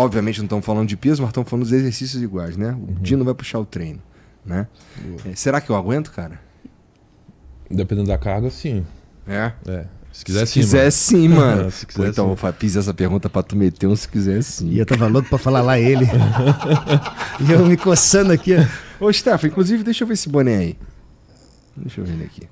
Obviamente não estamos falando de peso, mas estamos falando dos exercícios iguais, né? O uhum. Dino vai puxar o treino, né? É, será que eu aguento, cara? Dependendo da carga, sim. É? É. Se quiser, se sim, quiser mano. sim, mano. se quiser, Pô, então sim. eu fiz essa pergunta pra tu meter um se quiser sim. E eu tava louco pra falar lá ele. e eu me coçando aqui. Ô, Staff, inclusive, deixa eu ver esse boné aí. Deixa eu ver ele aqui.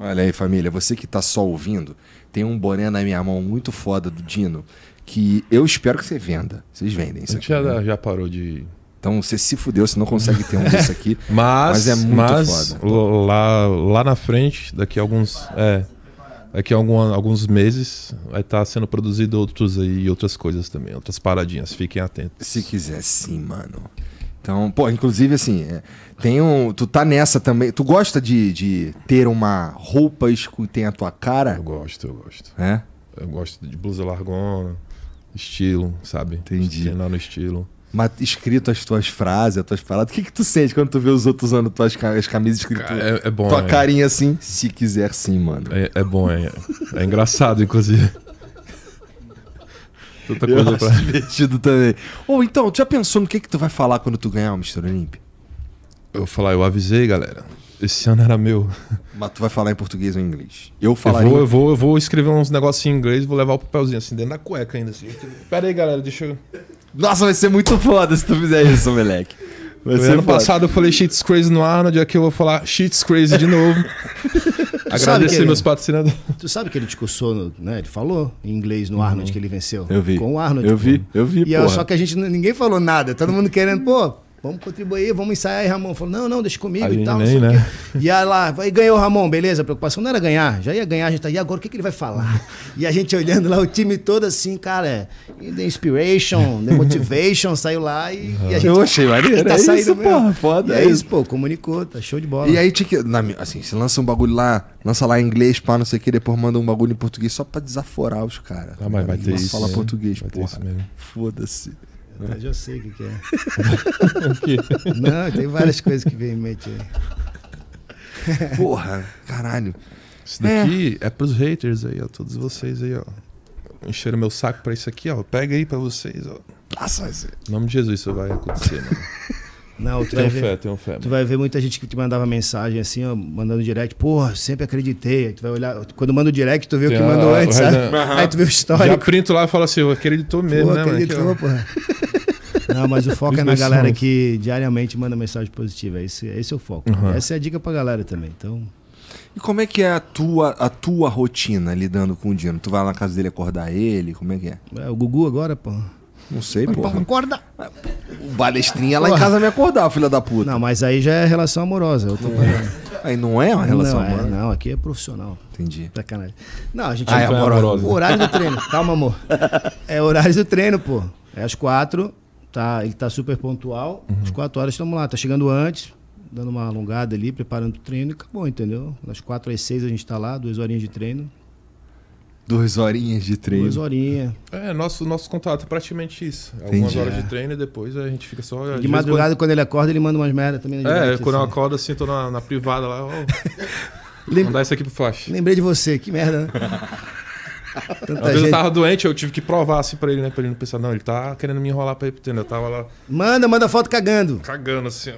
Olha aí, família, você que tá só ouvindo, tem um boné na minha mão muito foda do Dino, que eu espero que você venda. Vocês vendem isso. A gente aqui, já, né? já parou de então você se fudeu, você não consegue ter um desse aqui. mas, mas, é muito mas, foda. Lá, lá na frente, daqui a alguns. É, daqui a algum, alguns meses, vai estar tá sendo produzido outros aí e outras coisas também, outras paradinhas. Fiquem atentos. Se quiser, sim, mano. Então, pô, inclusive assim, é, tem um. Tu tá nessa também. Tu gosta de, de ter uma roupa que tem a tua cara? Eu gosto, eu gosto. É? Eu gosto de blusa largona estilo, sabe? Entendi. Treinar no estilo. Mas escrito as tuas frases, as tuas palavras, O que, que tu sente quando tu vê os outros usando tuas as camisas escritas? É, é, bom. Tua é. carinha assim, se quiser sim, mano. É, é bom, é. É engraçado, inclusive. Tanta coisa Eu pra... divertido também. Ou então, tu já pensou no que, que tu vai falar quando tu ganhar o Mr. Olympia? Eu vou falar, eu avisei, galera. Esse ano era meu. Mas tu vai falar em português ou em inglês? Eu falaria. Eu vou, eu vou, eu vou escrever uns negocinhos em inglês e vou levar o papelzinho assim dentro da cueca ainda. Assim. Pera aí, galera, deixa eu. Nossa, vai ser muito foda se tu fizer isso, moleque. Vai no ano foda. passado eu falei Shit's Crazy no Arnold, aqui eu vou falar Shit's Crazy de novo. Agradecer ele, meus patrocinadores. Tu sabe que ele discursou, né? Ele falou em inglês no uhum. Arnold que ele venceu. Eu vi. Com o Arnold. Eu vi, tipo. eu vi, e é porra. Só que a gente, ninguém falou nada. Todo mundo querendo, pô, Vamos contribuir, vamos ensaiar aí, Ramon. Falou, não, não, deixa comigo a e tal. Nem, né? E aí lá, e ganhou o Ramon, beleza? A preocupação não era ganhar, já ia ganhar, a gente tá, e agora o que, que ele vai falar? E a gente olhando lá, o time todo assim, cara, The Inspiration, The Motivation, saiu lá e, uhum. e a gente. Eu achei maneiro, tá é saindo isso, porra, foda. E é, é isso, pô, comunicou, tá show de bola. E aí, tinha que, na, assim, você lança um bagulho lá, lança lá em inglês, pá, não sei o que, depois manda um bagulho em português só pra desaforar os caras. Ah, mas vai ter isso. Fala né? português, vai porra. Foda-se. Né? Eu já sei o que, que é. Não, tem várias coisas que vem em mente aí. Porra, caralho. Isso daqui é, é pros haters aí, ó. Todos vocês aí, ó. Encheram meu saco pra isso aqui, ó. Pega aí pra vocês, ó. Nossa, esse... Em nome de Jesus, isso vai acontecer, mano. Né? Não, tu vai ver, fé, tenho fé. Tu vai ver muita gente que te mandava mensagem assim, ó, mandando direct. Porra, sempre acreditei. Aí tu vai olhar. Quando manda o direct, tu vê Tem o que a, mandou antes, sabe? Uhum. Aí tu vê o histórico. Já printo lá e fala assim, eu acreditou mesmo, né, porra, né? Acreditou, mano? porra. Não, mas o foco é na galera que diariamente manda mensagem positiva. É esse, esse é o foco. Uhum. Essa é a dica pra galera também. Então. E como é que é a tua, a tua rotina lidando com o Dino? Tu vai lá na casa dele acordar ele? Como é que é? é o Gugu agora, pô. Não sei, pô. Acorda! O balestrinha lá em casa me acordar, filha da puta. Não, mas aí já é relação amorosa. Eu tô é. Aí não é uma relação não, é, amorosa? É, não, aqui é profissional. Entendi. Sacanagem. Tá não, a gente ah, é amorosa. amorosa. Horário do treino. Calma, amor. É horário do treino, pô. É às quatro, tá, ele tá super pontual. Uhum. Às quatro horas estamos lá, tá chegando antes, dando uma alongada ali, preparando o treino e acabou, entendeu? Das quatro às seis a gente está lá, duas horinhas de treino. Duas horinhas de treino. Duas horinhas. É, nosso, nosso contato é praticamente isso. É Entendi. Algumas horas de é. treino e depois a gente fica só. De madrugada, quando... quando... ele acorda, ele manda umas merda também. Na é, direct, quando assim. eu acordo assim, tô na, na privada lá. Oh, Lembra... Mandar isso aqui pro Flash. Lembrei de você, que merda, né? Tanta Às gente... eu tava doente, eu tive que provar assim pra ele, né? Pra ele não pensar, não, ele tá querendo me enrolar pra ele, entendeu? Eu tava lá. Manda, manda foto cagando. Cagando, assim.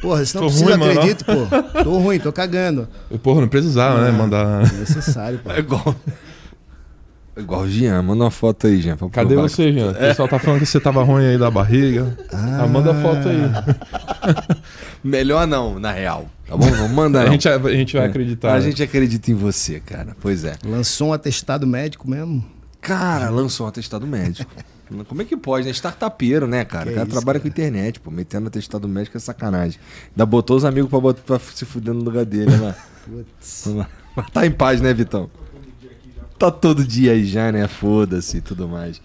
Porra, você não precisa, acredito, pô. Tô ruim, tô cagando. O porra, não precisava, né? Ah, mandar. É necessário, pô. É igual. É igual o Jean, manda uma foto aí, Jean. Cadê provar. você, Jean? O pessoal tá falando que você tava ruim aí da barriga. Ah. ah manda a foto aí. Melhor não, na real. Tá bom? vamos mandar a, gente, a gente vai é. acreditar. A né? gente acredita em você, cara. Pois é. Lançou um atestado médico mesmo? Cara, lançou um atestado médico. Como é que pode, né? Startupeiro, né, cara? o cara é trabalha cara. com internet, pô. Metendo atestado médico é sacanagem. Ainda botou os amigos pra, bot... pra se fuder no lugar dele, né? Putz. Mas tá em paz, né, Vitão? Tá todo dia aí já, né? Foda-se e tudo mais.